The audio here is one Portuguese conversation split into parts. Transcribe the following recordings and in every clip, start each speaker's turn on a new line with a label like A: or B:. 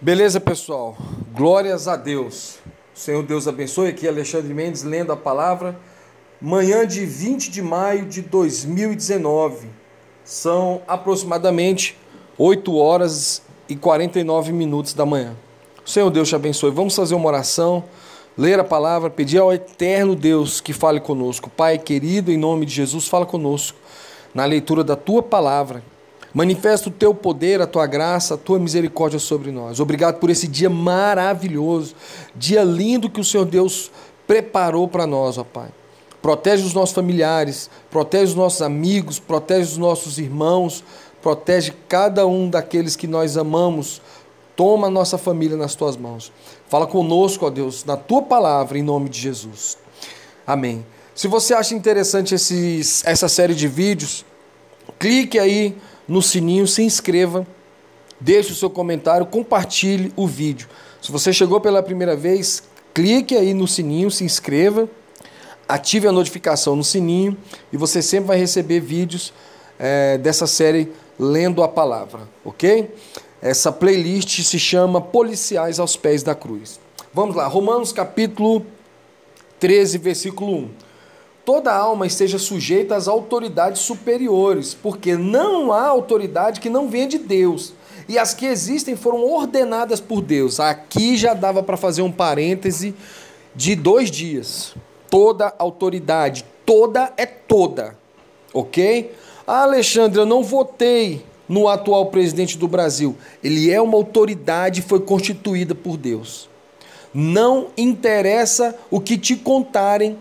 A: Beleza, pessoal? Glórias a Deus. Senhor Deus abençoe. Aqui é Alexandre Mendes lendo a palavra. Manhã de 20 de maio de 2019. São aproximadamente 8 horas e 49 minutos da manhã. Senhor Deus te abençoe. Vamos fazer uma oração, ler a palavra, pedir ao eterno Deus que fale conosco. Pai querido, em nome de Jesus, fala conosco na leitura da tua palavra Manifesta o teu poder, a tua graça, a tua misericórdia sobre nós. Obrigado por esse dia maravilhoso, dia lindo que o Senhor Deus preparou para nós, ó Pai. Protege os nossos familiares, protege os nossos amigos, protege os nossos irmãos, protege cada um daqueles que nós amamos. Toma a nossa família nas tuas mãos. Fala conosco, ó Deus, na tua palavra, em nome de Jesus. Amém. Se você acha interessante esses, essa série de vídeos, clique aí no sininho, se inscreva, deixe o seu comentário, compartilhe o vídeo. Se você chegou pela primeira vez, clique aí no sininho, se inscreva, ative a notificação no sininho e você sempre vai receber vídeos é, dessa série Lendo a Palavra, ok? Essa playlist se chama Policiais aos Pés da Cruz. Vamos lá, Romanos capítulo 13, versículo 1 toda alma esteja sujeita às autoridades superiores, porque não há autoridade que não venha de Deus. E as que existem foram ordenadas por Deus. Aqui já dava para fazer um parêntese de dois dias. Toda autoridade, toda é toda, ok? Ah, Alexandre, eu não votei no atual presidente do Brasil. Ele é uma autoridade, foi constituída por Deus. Não interessa o que te contarem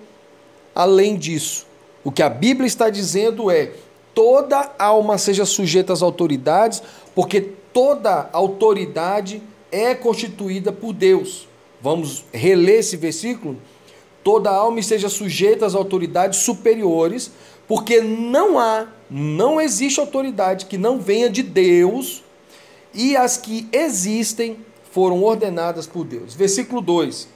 A: Além disso, o que a Bíblia está dizendo é: toda alma seja sujeita às autoridades, porque toda autoridade é constituída por Deus. Vamos reler esse versículo? Toda alma seja sujeita às autoridades superiores, porque não há, não existe autoridade que não venha de Deus, e as que existem foram ordenadas por Deus. Versículo 2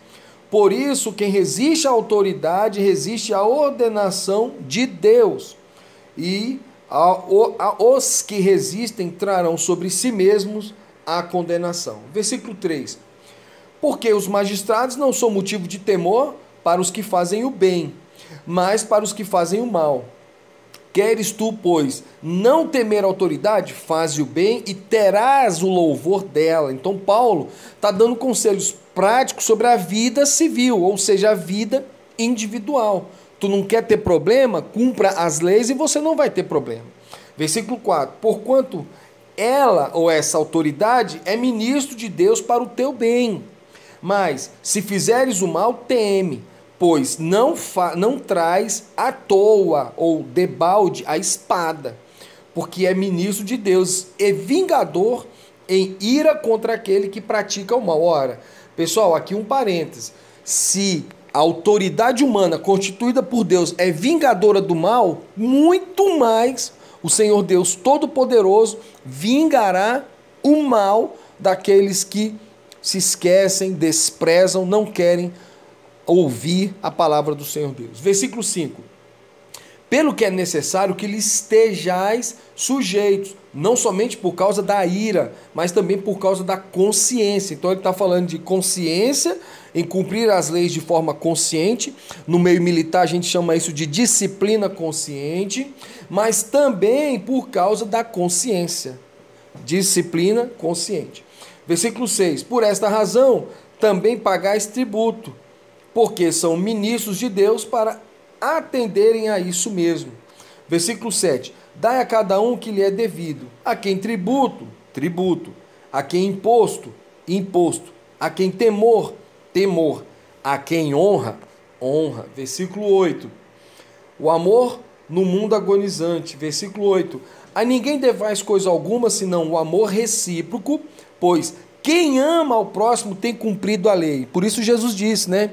A: por isso, quem resiste à autoridade resiste à ordenação de Deus. E os que resistem trarão sobre si mesmos a condenação. Versículo 3. Porque os magistrados não são motivo de temor para os que fazem o bem, mas para os que fazem o mal. Queres tu, pois, não temer a autoridade? Faze o bem e terás o louvor dela. Então, Paulo está dando conselhos prático sobre a vida civil, ou seja, a vida individual. Tu não quer ter problema? Cumpra as leis e você não vai ter problema. Versículo 4: Porquanto ela ou essa autoridade é ministro de Deus para o teu bem. Mas se fizeres o mal, teme, pois não, não traz à toa ou debalde a espada, porque é ministro de Deus e vingador em ira contra aquele que pratica o mal. Ora, Pessoal, aqui um parênteses. Se a autoridade humana constituída por Deus é vingadora do mal, muito mais o Senhor Deus Todo-Poderoso vingará o mal daqueles que se esquecem, desprezam, não querem ouvir a palavra do Senhor Deus. Versículo 5 pelo que é necessário que lhe estejais sujeitos, não somente por causa da ira, mas também por causa da consciência. Então ele está falando de consciência, em cumprir as leis de forma consciente. No meio militar a gente chama isso de disciplina consciente, mas também por causa da consciência. Disciplina consciente. Versículo 6: Por esta razão também pagais tributo, porque são ministros de Deus para atenderem a isso mesmo. Versículo 7: Dai a cada um o que lhe é devido. A quem tributo, tributo. A quem imposto, imposto. A quem temor, temor. A quem honra, honra. Versículo 8: O amor no mundo agonizante. Versículo 8: A ninguém devais coisa alguma senão o amor recíproco, pois quem ama ao próximo tem cumprido a lei. Por isso Jesus disse, né?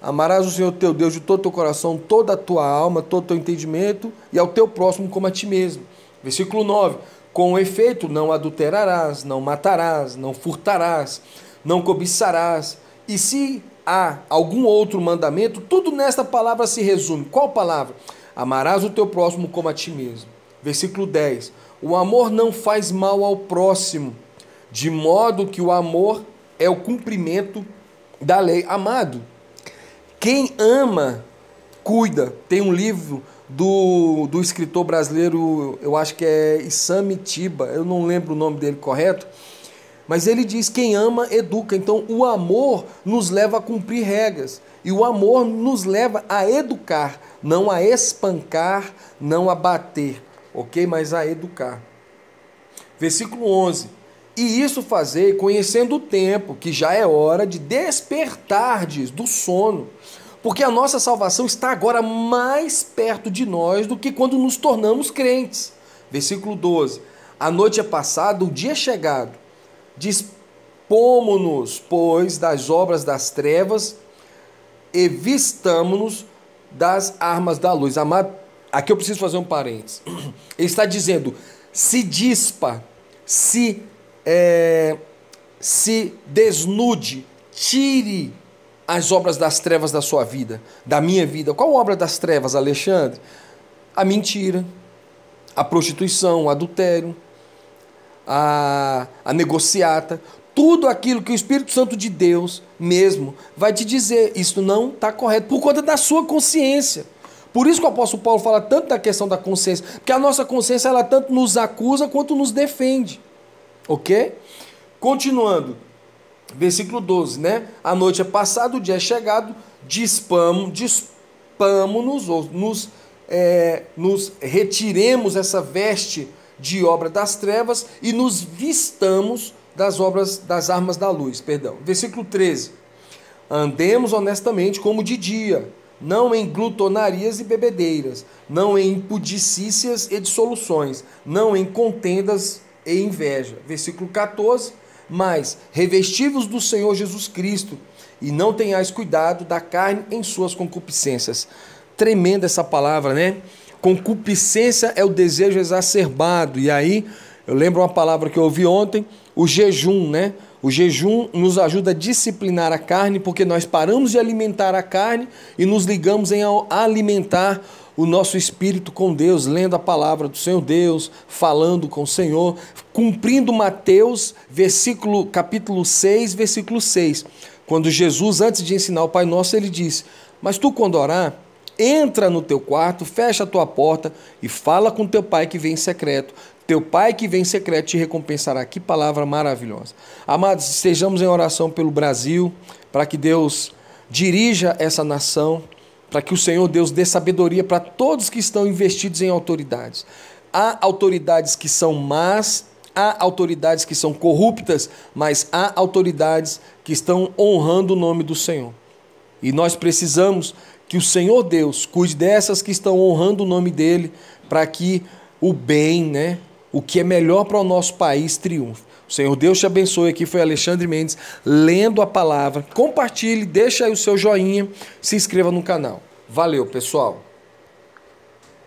A: Amarás o Senhor teu Deus de todo o teu coração, toda a tua alma, todo o teu entendimento e ao teu próximo como a ti mesmo. Versículo 9. Com efeito, não adulterarás, não matarás, não furtarás, não cobiçarás. E se há algum outro mandamento, tudo nesta palavra se resume. Qual palavra? Amarás o teu próximo como a ti mesmo. Versículo 10. O amor não faz mal ao próximo, de modo que o amor é o cumprimento da lei. Amado, quem ama, cuida. Tem um livro do, do escritor brasileiro, eu acho que é Isami Tiba, eu não lembro o nome dele correto, mas ele diz: quem ama, educa. Então, o amor nos leva a cumprir regras. E o amor nos leva a educar, não a espancar, não a bater, ok? Mas a educar. Versículo 11. E isso fazei conhecendo o tempo, que já é hora de despertardes do sono, porque a nossa salvação está agora mais perto de nós do que quando nos tornamos crentes. Versículo 12. A noite é passada, o dia é chegado. Dispomos-nos, pois, das obras das trevas e vistamo-nos das armas da luz. aqui eu preciso fazer um parênteses. Ele está dizendo: se dispa, se é, se desnude, tire as obras das trevas da sua vida, da minha vida. Qual obra das trevas, Alexandre? A mentira, a prostituição, o adultério, a, a negociata, tudo aquilo que o Espírito Santo de Deus mesmo vai te dizer, isso não está correto, por conta da sua consciência. Por isso que o apóstolo Paulo fala tanto da questão da consciência, porque a nossa consciência ela tanto nos acusa quanto nos defende. Ok? Continuando, versículo 12, né? A noite é passada, o dia é chegado, dispamo, dispamo-nos, ou nos, é, nos retiremos essa veste de obra das trevas e nos vistamos das obras das armas da luz, perdão. Versículo 13. Andemos honestamente como de dia, não em glutonarias e bebedeiras, não em impudicícias e dissoluções, não em contendas e inveja. Versículo 14. Mas revestivos do Senhor Jesus Cristo e não tenhais cuidado da carne em suas concupiscências. Tremenda essa palavra, né? Concupiscência é o desejo exacerbado. E aí, eu lembro uma palavra que eu ouvi ontem, o jejum, né? O jejum nos ajuda a disciplinar a carne, porque nós paramos de alimentar a carne e nos ligamos em alimentar o nosso espírito com Deus, lendo a palavra do Senhor Deus, falando com o Senhor, cumprindo Mateus, versículo capítulo 6, versículo 6. Quando Jesus, antes de ensinar o Pai Nosso, ele disse: "Mas tu quando orar, entra no teu quarto, fecha a tua porta e fala com teu pai que vem em secreto. Teu Pai que vem secreto te recompensará. Que palavra maravilhosa. Amados, estejamos em oração pelo Brasil, para que Deus dirija essa nação, para que o Senhor Deus dê sabedoria para todos que estão investidos em autoridades. Há autoridades que são más, há autoridades que são corruptas, mas há autoridades que estão honrando o nome do Senhor. E nós precisamos que o Senhor Deus cuide dessas que estão honrando o nome dele, para que o bem, né, o que é melhor para o nosso país triunfe. O Senhor Deus te abençoe. Aqui foi Alexandre Mendes lendo a palavra. Compartilhe, deixa aí o seu joinha, se inscreva no canal. Valeu, pessoal.